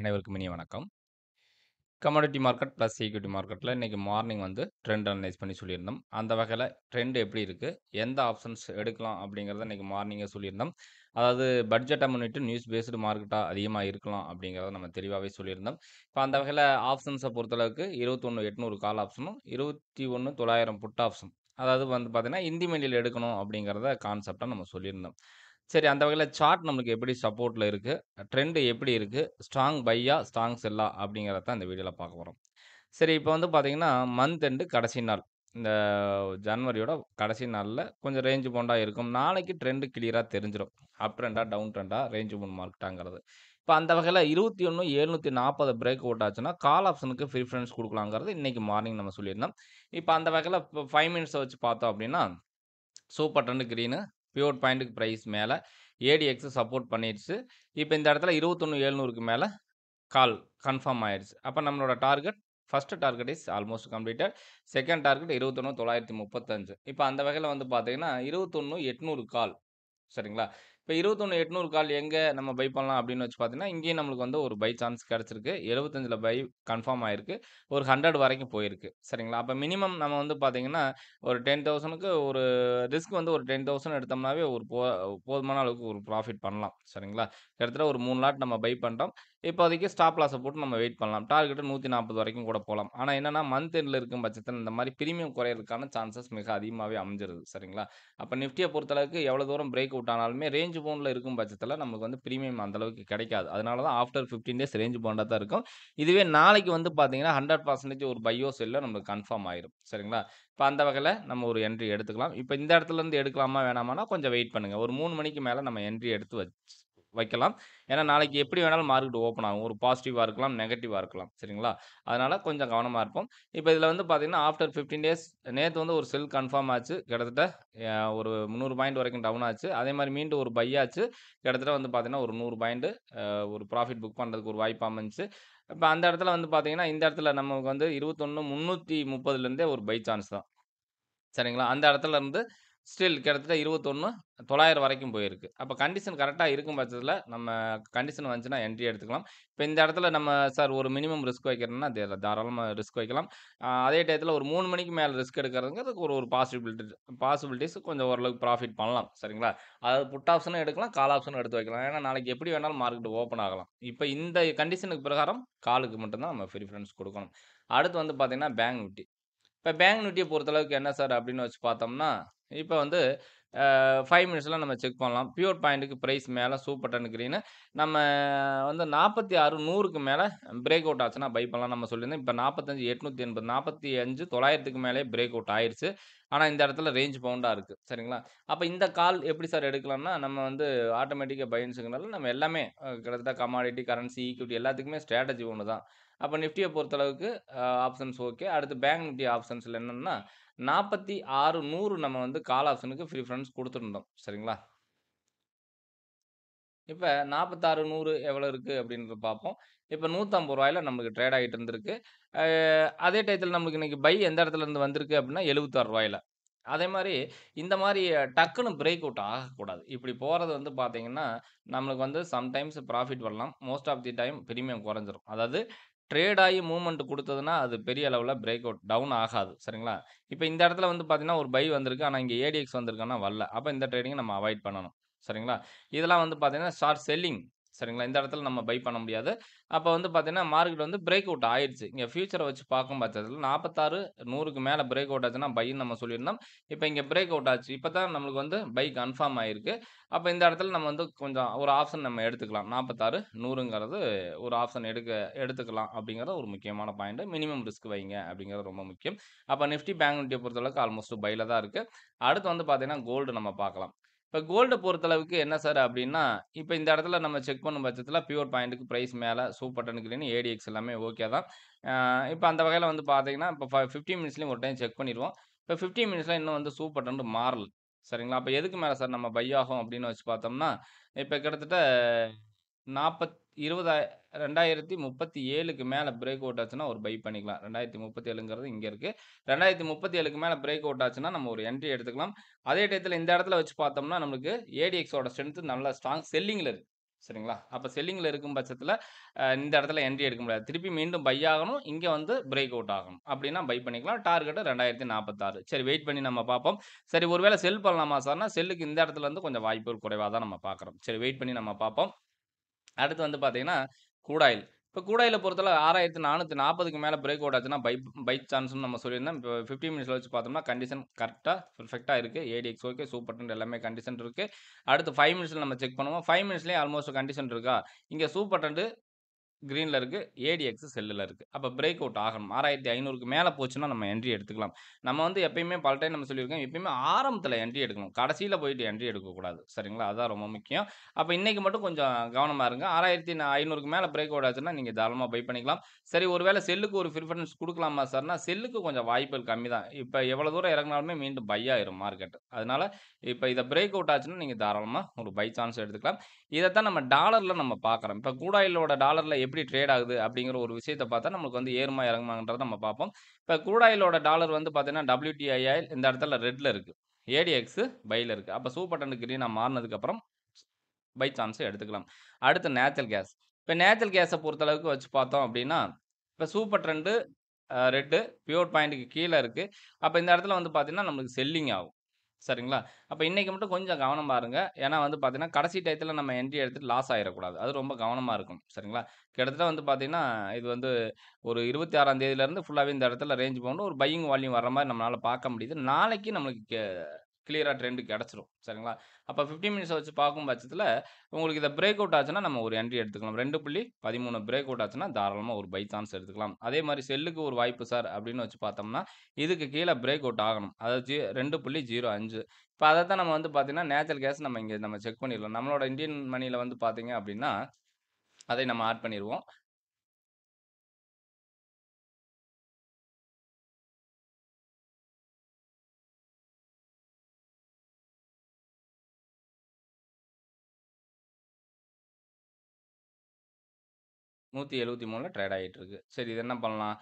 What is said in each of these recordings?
அனைவருக்கும் இனிய வணக்கம் கமாடிட்டி மார்க்கெட் ப்ளஸ் ஈக்விட்டி மார்க்கெட்டில் இன்றைக்கி மார்னிங் வந்து ட்ரெண்ட் அனலைஸ் பண்ணி சொல்லியிருந்தோம் அந்த வகையில் ட்ரெண்ட் எப்படி இருக்குது எந்த ஆப்ஷன்ஸ் எடுக்கலாம் அப்படிங்கிறத இன்றைக்கி மார்னிங்கே சொல்லியிருந்தோம் அதாவது பட்ஜெட்டை முன்னிட்டு நியூஸ் பேஸ்டு மார்க்கெட்டாக அதிகமாக இருக்கலாம் அப்படிங்கிறத நம்ம தெளிவாகவே சொல்லியிருந்தோம் இப்போ அந்த வகையில் ஆப்ஷன்ஸை பொறுத்தளவுக்கு இருபத்தொன்று எட்நூறு கால் ஆப்ஷனும் இருபத்தி ஒன்று தொள்ளாயிரம் புட் ஆப்ஷன் அதாவது வந்து பார்த்திங்கன்னா இந்தி மெண்டியில் எடுக்கணும் அப்படிங்கிறத கான்செப்டாக நம்ம சொல்லியிருந்தோம் சரி அந்த வகையில் சார்ட் நம்மளுக்கு எப்படி சப்போர்ட்டில் இருக்குது ட்ரெண்டு எப்படி இருக்குது ஸ்ட்ராங் பையா ஸ்ட்ராங் செல்லா அப்படிங்கிறத தான் இந்த வீடியோவில் பார்க்க போகிறோம் சரி இப்போ வந்து பார்த்திங்கன்னா மந்த் எண்டு கடைசி நாள் இந்த ஜனவரியோட கடைசி நாளில் கொஞ்சம் ரேஞ்சு போண்டாக இருக்கும் நாளைக்கு ட்ரெண்டு கிளியராக தெரிஞ்சிடும் அப் ட்ரெண்டாக டவுன் ட்ரெண்டாக ரேஞ்சு போன் மார்க்கிட்டாங்கிறது இப்போ அந்த வகையில் இருபத்தி ஒன்று எழுநூற்றி நாற்பது பிரேக் அவுட் ஆச்சுன்னா கால் ஆப்ஷனுக்கு ப்ரிஃபரன்ஸ் கொடுக்கலாங்கிறது இன்றைக்கி மார்னிங் நம்ம சொல்லியிருந்தோம் இப்போ அந்த வகையில் இப்போ ஃபைவ் மினிட்ஸை வச்சு பார்த்தோம் அப்படின்னா சூப்பர் ட்ரெண்டு க்ரீனு பியூர் பாயிண்ட்டுக்கு ப்ரைஸ் மேலே ஏடிஎக்ஸ் சப்போர்ட் பண்ணிடுச்சு இப்போ இந்த இடத்துல இருபத்தொன்று ஏழ்நூறுக்கு மேலே கால் கன்ஃபார்ம் ஆயிடுச்சு அப்போ நம்மளோட target first target is almost completed second target இருபத்தொன்று தொள்ளாயிரத்தி முப்பத்தஞ்சு இப்போ அந்த வகையில் வந்து பார்த்தீங்கன்னா இருபத்தொன்று எட்நூறு கால் சரிங்களா இப்போ இருபத்தொன்று எட்நூறு கால் எங்கே நம்ம பை பண்ணலாம் அப்படின்னு வச்சு பார்த்தீங்கன்னா இங்கேயும் நம்மளுக்கு வந்து ஒரு பை சான்ஸ் கிடச்சிருக்கு எழுபத்தஞ்சில் பை கன்ஃபார்ம் ஆயிருக்கு ஒரு ஹண்ட்ரட் வரைக்கும் போயிருக்கு சரிங்களா அப்போ மினிமம் நம்ம வந்து பார்த்தீங்கன்னா ஒரு டென் தௌசண்ட்க்கு ஒரு ரிஸ்க் வந்து ஒரு டென் தௌசண்ட் எடுத்தோம்னாவே ஒரு போ போதுமான அளவுக்கு ஒரு ப்ராஃபிட் பண்ணலாம் சரிங்களா கிட்டத்தட்ட ஒரு மூணு லாட் நம்ம பை பண்ணுறோம் இப்போதைக்கு ஸ்டாப் லாஸை போட்டு நம்ம வெயிட் பண்ணலாம் டார்கெட்டு நூற்றி நாற்பது வரைக்கும் கூட போகலாம் ஆனால் என்னென்னா மந்த் எண்டில் இருக்கும் பட்சத்தில் இந்த மாதிரி பிரீமியம் குறையிறதுக்கான சான்சஸ் மிக அதிகமாகவே அமைஞ்சிருது சரிங்களா அப்போ நிஃப்டியை பொறுத்தளவுக்கு எவ்வளோ தூரம் பிரேக் அவுட் ஆனாலுமே ரேஞ்ச் போனில் இருக்கும் பட்சத்தில் நமக்கு வந்து பிரீமியம் அந்தளவுக்கு கிடைக்காது அதனால தான் ஆஃப்டர் ஃபிஃப்டீன் டேஸ் ரேஞ்ச் போண்டாக தான் இருக்கும் இதுவே நாளைக்கு வந்து பார்த்தீங்கன்னா ஹண்ட்ரட் பர்சன்டேஜ் ஒரு பையோ செல்லில் நம்மளுக்கு கன்ஃபார்ம் ஆயிரும் சரிங்களா இப்போ அந்த வகையில் நம்ம ஒரு என்ட்ரி எடுத்துக்கலாம் இப்போ இந்த இடத்துலேருந்து எடுக்கலாமா வேணாமானா கொஞ்சம் வெயிட் பண்ணுங்கள் ஒரு மூணு மணிக்கு மேலே நம்ம என்ட்ரி எடுத்து வச்சு வைக்கலாம் ஏன்னா நாளைக்கு எப்படி வேணாலும் மார்க்கெட் ஓப்பன் ஆகும் ஒரு பாசிட்டிவாக இருக்கலாம் நெகட்டிவாக இருக்கலாம் சரிங்களா அதனால் கொஞ்சம் கவனமாக இருப்போம் இப்போ இதில் வந்து பார்த்தீங்கன்னா ஆஃப்டர் ஃபிஃப்டீன் டேஸ் நேற்று வந்து ஒரு செல் கன்ஃபார்ம் ஆச்சு கிட்டத்தட்ட ஒரு முந்நூறு பாயிண்ட் வரைக்கும் டவுன் ஆச்சு அதே மாதிரி மீண்டும் ஒரு பை ஆச்சு கிட்டத்தட்ட வந்து பார்த்தீங்கன்னா ஒரு நூறு பாயிண்ட் ஒரு ப்ராஃபிட் புக் பண்ணுறதுக்கு ஒரு வாய்ப்பு அமைஞ்சு இப்போ அந்த இடத்துல வந்து பார்த்தீங்கன்னா இந்த இடத்துல நமக்கு வந்து இருபத்தொன்று முந்நூற்றி முப்பதுலேருந்தே ஒரு பை சான்ஸ் தான் சரிங்களா அந்த இடத்துல இருந்து ஸ்டில் கிட்டத்தட்ட இருபத்தொன்று தொள்ளாயிரம் வரைக்கும் போயிருக்கு அப்போ கண்டிஷன் கரெக்டாக இருக்கும் பட்சத்தில் நம்ம கண்டிஷன் வந்துச்சுன்னா என்ட்ரி எடுத்துக்கலாம் இப்போ இந்த இடத்துல நம்ம சார் ஒரு மினிமம் ரிஸ்க் வைக்கிறோம்னா தாராளமாக ரிஸ்க் வைக்கலாம் அதே டயத்தில் ஒரு மூணு மணிக்கு மேலே ரிஸ்க் எடுக்கிறதுங்கிறதுக்கு ஒரு ஒரு பாசிபிலிட்டி பாசிபிலிட்டிஸ் கொஞ்சம் ஓரளவுக்கு ப்ராஃபிட் பண்ணலாம் சரிங்களா அதாவது புட் ஆப்ஷனும் எடுக்கலாம் கால் ஆப்ஷனும் எடுத்து வைக்கலாம் ஏன்னா நாளைக்கு எப்படி வேணாலும் மார்க்கெட் ஓப்பன் ஆகலாம் இப்போ இந்த கண்டிஷனுக்கு பிரகாரம் காலுக்கு மட்டும்தான் நம்ம ப்ரிஃபரன்ஸ் கொடுக்கணும் அடுத்து வந்து பார்த்திங்கன்னா பேங்க் நிஃப்டி இப்போ பேங்க் நிஃப்டியை பொறுத்தளவுக்கு என்ன சார் அப்படின்னு வச்சு பார்த்தோம்னா இப்போ வந்து ஃபைவ் மினிட்ஸ்லாம் நம்ம செக் பண்ணலாம் பியூர் பாயிண்ட்டுக்கு ப்ரைஸ் மேலே சூப்பர் டன் நம்ம வந்து நாற்பத்தி ஆறு நூறுக்கு மேலே பிரேக் அவுட் ஆச்சுன்னா பை பண்ணலாம் நம்ம சொல்லியிருந்தோம் இப்போ நாற்பத்தஞ்சு எட்நூற்றி எண்பது நாற்பத்தி அஞ்சு தொள்ளாயிரத்துக்கு மேலே பிரேக் அவுட் ஆயிடுச்சு ஆனால் இந்த இடத்துல ரேஞ்ச் பவுண்டாக இருக்குது சரிங்களா அப்போ இந்த கால் எப்படி சார் எடுக்கலாம்னா நம்ம வந்து ஆட்டோமேட்டிக்காக பயன்ஸுங்கனால நம்ம எல்லாமே கிட்டத்தட்ட கமாடிட்டி கரன்சி ஈக்விட்டி எல்லாத்துக்குமே ஸ்ட்ராட்டஜி ஒன்று தான் அப்போ நிஃப்டியை பொறுத்தளவுக்கு ஆப்ஷன்ஸ் ஓகே அடுத்து பேங்க் நிஃப்டி ஆப்ஷன்ஸில் என்னென்னா நாற்பத்தி ஆறு நூறு நம்ம வந்து கால் ஆப்ஷனுக்கு ப்ரிஃபரன்ஸ் கொடுத்துருந்தோம் சரிங்களா இப்போ நாற்பத்தாறு நூறு எவ்வளோ இருக்குது அப்படின்றத பார்ப்போம் இப்போ நூற்றம்பது ரூபாயில் நமக்கு ட்ரேட் ஆகிட்டு இருந்திருக்கு அதே டயத்தில் நம்மளுக்கு இன்றைக்கி பை எந்த இடத்துல இருந்து வந்திருக்கு அப்படின்னா எழுபத்தாறு ரூபாயில் அதே மாதிரி இந்த மாதிரி டக்குன்னு பிரேக் அவுட் ஆகக்கூடாது இப்படி போகிறது வந்து பார்த்தீங்கன்னா நம்மளுக்கு வந்து சம்டைம்ஸ் ப்ராஃபிட் வரலாம் most of the time premium குறைஞ்சிரும் அதாவது ட்ரேட் ஆகி மூமெண்ட் கொடுத்ததுன்னா அது பெரிய அளவில் பிரேக் அவுட் டவுன் ஆகாது சரிங்களா இப்போ இந்த இடத்துல வந்து பார்த்தீங்கன்னா ஒரு பை வந்திருக்கு ஆனால் இங்கே ஏடிஎக்ஸ் வந்திருக்குன்னா வரல அப்போ இந்த ட்ரேடிங்கை நம்ம அவாய்ட் பண்ணணும் சரிங்களா இதெல்லாம் வந்து பார்த்தீங்கன்னா ஷார்ட் செல்லிங் சரிங்களா இந்த இடத்துல நம்ம பை பண்ண முடியாது அப்போ வந்து பார்த்தீங்கன்னா மார்க்கெட் வந்து பிரேக் அவுட் ஆயிடுச்சு இங்கே ஃபியூச்சரை வச்சு பார்க்கும் பட்சத்தில் நாற்பத்தாறு நூறுக்கு மேலே பிரேக் அவுட் ஆச்சுன்னா பைன்னு நம்ம சொல்லியிருந்தோம் இப்போ இங்கே பிரேக் அவுட் ஆச்சு இப்போ தான் நம்மளுக்கு வந்து பை கன்ஃபார்ம் ஆயிருக்கு அப்போ இந்த இடத்துல நம்ம வந்து கொஞ்சம் ஒரு ஆப்ஷன் நம்ம எடுத்துக்கலாம் நாற்பத்தாறு நூறுங்கிறது ஒரு ஆப்ஷன் எடுக்க எடுத்துக்கலாம் அப்படிங்கிறது ஒரு முக்கியமான பாயிண்ட் மினிமம் ரிஸ்க் வைங்க அப்படிங்கிறது ரொம்ப முக்கியம் அப்போ நிஃப்டி பேங்க் நிஃப்டியை பொறுத்தளவுக்கு ஆல்மோஸ்ட் பையில் தான் இருக்குது அடுத்து வந்து பார்த்தீங்கன்னா கோல்டு நம்ம பார்க்கலாம் இப்போ கோல்டை பொறுத்தளவுக்கு என்ன சார் அப்படின்னா இப்போ இந்த இடத்துல நம்ம செக் பண்ணும் பட்சத்தில் பியூர் பாயிண்ட்டுக்கு ப்ரைஸ் மேலே சூப்பர் டனுக்குலேன்னு ஏடிஎக்ஸ் எல்லாமே ஓகே தான் இப்போ அந்த வகையில் வந்து பார்த்தீங்கன்னா இப்போ ஃபிஃப்டி மினிட்ஸ்லேயும் ஒரு டைம் செக் பண்ணிடுவோம் இப்போ ஃபிஃப்டி மினிட்ஸில் இன்னும் வந்து சூப்பர் டன் மாறல் சரிங்களா அப்போ எதுக்கு மேலே சார் நம்ம பை ஆகும் அப்படின்னு வச்சு பார்த்தோம்னா இப்போ கிட்டத்தட்ட நாற்பத் இருபதா ரெண்டாயிரத்தி முப்பத்தி ஏழுக்கு மேலே பிரேக் அவுட் ஆச்சுன்னா ஒரு பை பண்ணிக்கலாம். இங்கே இருக்குது ரெண்டாயிரத்தி முப்பத்தி ஏழுக்கு மேலே பிரேக் அவுட் ஆச்சுன்னா, நம்ம ஒரு என்ட்ரி எடுத்துக்கலாம். அதே டயத்தில் இந்த இடத்துல வச்சு பார்த்தோம்னா, நம்மளுக்கு ஏடிஎக்ஸோட ஸ்ட்ரென்த்து நல்லா ஸ்ட்ராங் செல்லிங்கில் இருக்குது சரிங்களா? அப்போ செல்லிங்கில் இருக்கும் பட்சத்தில் இந்த இடத்துல என்ட்ரி எடுக்க முடியாது. திருப்பி மீண்டும் பை ஆகணும். இங்கே வந்து பிரேக் அவுட் ஆகணும். அப்படின்னா பை பண்ணிக்கலாம். டார்கெட்டு ரெண்டாயிரத்தி நாற்பத்தாறு சரி வெயிட் பண்ணி நம்ம பார்ப்போம். சரி ஒருவேளை செல் பண்ணலாமா சார்னா, செல்லுக்கு இந்த இடத்துல வந்து கொஞ்சம் வாய்ப்புகள் குறைவாக தான் நம்ம பார்க்குறோம். சரி வெயிட் பண்ணி நம்ம பார்ப்போம். அடுத்து வந்து பார்த்தீங்கன்னா கூடாயில் இப்போ கூடாயில பொறுத்தளவு ஆறாயிரத்தி நானூற்றி நாற்பதுக்கு மேலே பிரேக் அவுட் ஆச்சுன்னா பை பை சான்ஸ்னு நம்ம சொல்லியிருந்தோம் இப்போ ஃபிஃப்டி மினிட்ஸில் வச்சு பார்த்தோம்னா கண்டிஷன் கரெக்டாக பெர்ஃபெக்டாக இருக்குது ஏடிஎக்ஸ் ஓகே சூப்பர் டென் எல்லாமே கண்டிஷன் இருக்குது அடுத்து ஃபைவ் மினிட்ஸில் நம்ம செக் பண்ணுவோம் ஃபைவ் மினிட்ஸ்லேயே ஆல்மோஸ்ட் கண்டிஷன் இருக்கா இங்கே சூப்பர் டென்ட்டு க்ரீனில் இருக்குது ஏடிஎக்ஸ் செல்லில் இருக்குது அப்போ பிரேக் அவுட் ஆகணும் ஆறாயிரத்தி ஐநூறுக்கு மேலே போச்சுன்னா நம்ம என்ட்ரி எடுத்துக்கலாம் நம்ம வந்து எப்பயுமே பல டைம் நம்ம சொல்லியிருக்கோம் எப்பயுமே ஆரம்பத்தில் என்ட்ரி எடுக்கணும் கடைசியில் போயிட்டு என்ட்ரி எடுக்கக்கூடாது சரிங்களா அதுதான் ரொம்ப முக்கியம் அப்போ இன்றைக்கி மட்டும் கொஞ்சம் கவனமாக இருங்க ஆறாயிரத்தி ஐநூறுக்கு மேலே பிரேக் அவுட் ஆச்சுன்னா நீங்கள் தாராளமாக பை பண்ணிக்கலாம் சரி ஒருவேளை செல்லுக்கு ஒரு ப்ரிஃபரன்ஸ் கொடுக்கலாமா சார்னா செல்லுக்கு கொஞ்சம் வாய்ப்புகள் கம்மி தான் இப்போ எவ்வளோ தூரம் இறங்கினாலுமே மீண்டும் பை ஆயிரும் மார்க்கெட் அதனால் இப்போ இதை பிரேக் அவுட் ஆச்சுன்னா நீங்கள் தாராளமாக ஒரு பை சான்ஸ் எடுத்துக்கலாம் இதை தான் நம்ம டாலரில் நம்ம பார்க்குறோம் இப்போ கூடாயிலோட டாலரில் எப்படி ட்ரேட் ஆகுது அப்படிங்கிற ஒரு விஷயத்தை பார்த்தா நம்மளுக்கு வந்து ஏறுமா இறங்குமாங்கிறத நம்ம பார்ப்போம் இப்போ குரூடாயிலோட டாலர் வந்து பார்த்தீங்கன்னா டபிள்யூடிஐ இந்த இடத்துல ரெட்டில் இருக்குது ஏடிஎக்ஸு பையில் இருக்குது அப்போ சூப்பர் டனுக்கு க்ரீனாக மாறினதுக்கப்புறம் பை சான்ஸ் எடுத்துக்கலாம் அடுத்து நேச்சுரல் கேஸ் இப்போ நேச்சுரல் கேஸை பொறுத்தளவுக்கு வச்சு பார்த்தோம் அப்படின்னா இப்போ சூப்பர் ட்ரெண்டு ரெட்டு பியூர் பாயிண்ட்டுக்கு கீழே இருக்குது அப்போ இந்த இடத்துல வந்து பார்த்திங்கன்னா நம்மளுக்கு செல்லிங் ஆகும் சரிங்களா அப்போ இன்னைக்கு மட்டும் கொஞ்சம் கவனமாக இருங்க ஏன்னா வந்து பார்த்தீங்கன்னா கடைசி டயத்தில் நம்ம என்ட்ரி எடுத்துகிட்டு லாஸ் ஆகிடக்கூடாது அது ரொம்ப கவனமாக இருக்கும் சரிங்களா கிட்டத்தட்ட வந்து பார்த்தீங்கன்னா இது வந்து ஒரு இருபத்தி ஆறாம் தேதியிலேருந்து ஃபுல்லாகவே இந்த இடத்துல ரேஞ்ச் போகணும் ஒரு பையிங் வால்யூம் வர மாதிரி நம்மளால் பார்க்க முடியுது நாளைக்கு நம்மளுக்கு கிளியராக ட்ரெண்டு கிடச்சிரும் சரிங்களா அப்போ ஃபிஃப்டி மினிட்ஸை வச்சு பார்க்கும் பட்சத்தில் உங்களுக்கு இதை பிரேக் அவுட் ஆச்சுன்னா நம்ம ஒரு என்ட்ரி எடுத்துக்கலாம் ரெண்டு புள்ளி பதிமூணு பிரேக் அவுட் ஆச்சுன்னா தாராளமாக ஒரு பை சான்ஸ் எடுத்துக்கலாம் அதே மாதிரி செல்லுக்கு ஒரு வாய்ப்பு சார் அப்படின்னு வச்சு பார்த்தோம்னா இதுக்கு கீழே பிரேக் அவுட் ஆகணும் அதாவது ரெண்டு புள்ளி ஜீரோ அஞ்சு இப்போ அதை தான் நம்ம வந்து பார்த்தீங்கன்னா நேச்சுரல் கேஸ் நம்ம இங்கே நம்ம செக் பண்ணிடலாம் நம்மளோட இந்தியன் மணியில் வந்து பார்த்தீங்க அப்படின்னா அதை நம்ம ஆட் பண்ணிடுவோம் நூற்றி எழுபத்தி மூணில் ட்ரேட் ஆகிட்டு இருக்கு சரி இது என்ன பண்ணலாம்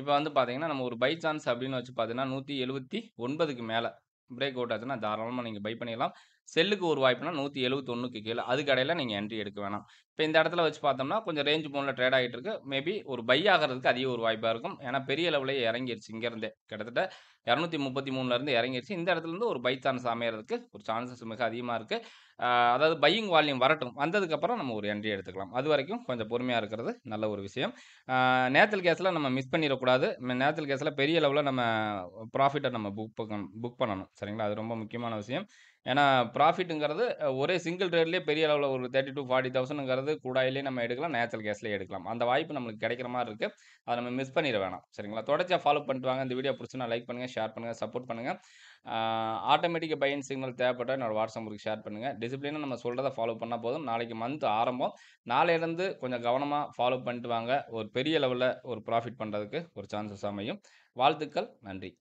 இப்போ வந்து பார்த்தீங்கன்னா நம்ம ஒரு பை சான்ஸ் அப்படின்னு வச்சு பார்த்தீங்கன்னா நூற்றி எழுபத்தி ஒன்பதுக்கு மேலே பிரேக் அவுட் ஆச்சுன்னா தாராளமாக நீங்கள் பை பண்ணிடலாம் செல்லுக்கு ஒரு வாய்ப்புனா நூற்றி எழுபத்தொன்னுக்கு கீழே அதுக்கடையில் நீங்கள் என்ட்ரி எடுக்க வேணாம் இப்போ இந்த இடத்துல வச்சு பார்த்தோம்னா கொஞ்சம் ரேஞ்ச் மூணில் ட்ரேட் ஆகிட்டு இருக்கு மேபி ஒரு பை ஆகிறதுக்கு அதிக ஒரு வாய்ப்பாக இருக்கும் ஏன்னா பெரிய லெவலில் இறங்கிருச்சு இங்கேருந்தே கிட்டத்தட்ட இரநூத்தி முப்பத்தி மூணுலேருந்து இறங்கிடுச்சு இந்த இடத்துலேருந்து ஒரு பை சான்ஸ் அமையிறதுக்கு ஒரு சான்சஸ் மிக அதிகமாக இருக்குது அதாவது பையிங் வால்யூம் வரட்டும் வந்ததுக்கப்புறம் நம்ம ஒரு என்ட்ரி எடுத்துக்கலாம் அது வரைக்கும் கொஞ்சம் பொறுமையாக இருக்கிறது நல்ல ஒரு விஷயம் நேத்தல் கேஸில் நம்ம மிஸ் பண்ணிடக்கூடாது நேத்தல் கேஸில் பெரிய லெவலில் நம்ம ப்ராஃபிட்டை நம்ம புக் புக் பண்ணணும் சரிங்களா அது ரொம்ப முக்கியமான விஷயம் ஏன்னா ப்ராஃபிட்டுங்கிறது ஒரே சிங்கிள் ரேட்லேயே பெரிய லெவலில் ஒரு தேர்ட்டி டு ஃபார்ட்டி தௌசண்ட்ங்கிறது எடுக்கிறது கூடாயிலே நம்ம எடுக்கலாம் நேச்சுரல் கேஸ்லேயே எடுக்கலாம் அந்த வாய்ப்பு நம்மளுக்கு கிடைக்கிற மாதிரி இருக்குது அதை நம்ம மிஸ் பண்ணிட வேணாம் சரிங்களா தொடர்ச்சியாக ஃபாலோ பண்ணிட்டு வாங்க இந்த வீடியோ பிடிச்சுன்னா லைக் பண்ணுங்கள் ஷேர் பண்ணுங்கள் சப்போர்ட் பண்ணுங்கள் ஆட்டோமேட்டிக் பையன் சிக்னல் தேவைப்பட்டால் என்னோட வாட்ஸ்அப் குரூப் ஷேர் பண்ணுங்கள் டிசிப்ளினாக நம்ம சொல்கிறத ஃபாலோ பண்ணால் போதும் நாளைக்கு மந்த் ஆரம்பம் நாளையிலேருந்து கொஞ்சம் கவனமாக ஃபாலோ பண்ணிட்டு வாங்க ஒரு பெரிய லெவலில் ஒரு ப்ராஃபிட் பண்ணுறதுக்கு ஒரு சான்சஸ் அமையும் வாழ்த்துக்கள் நன்றி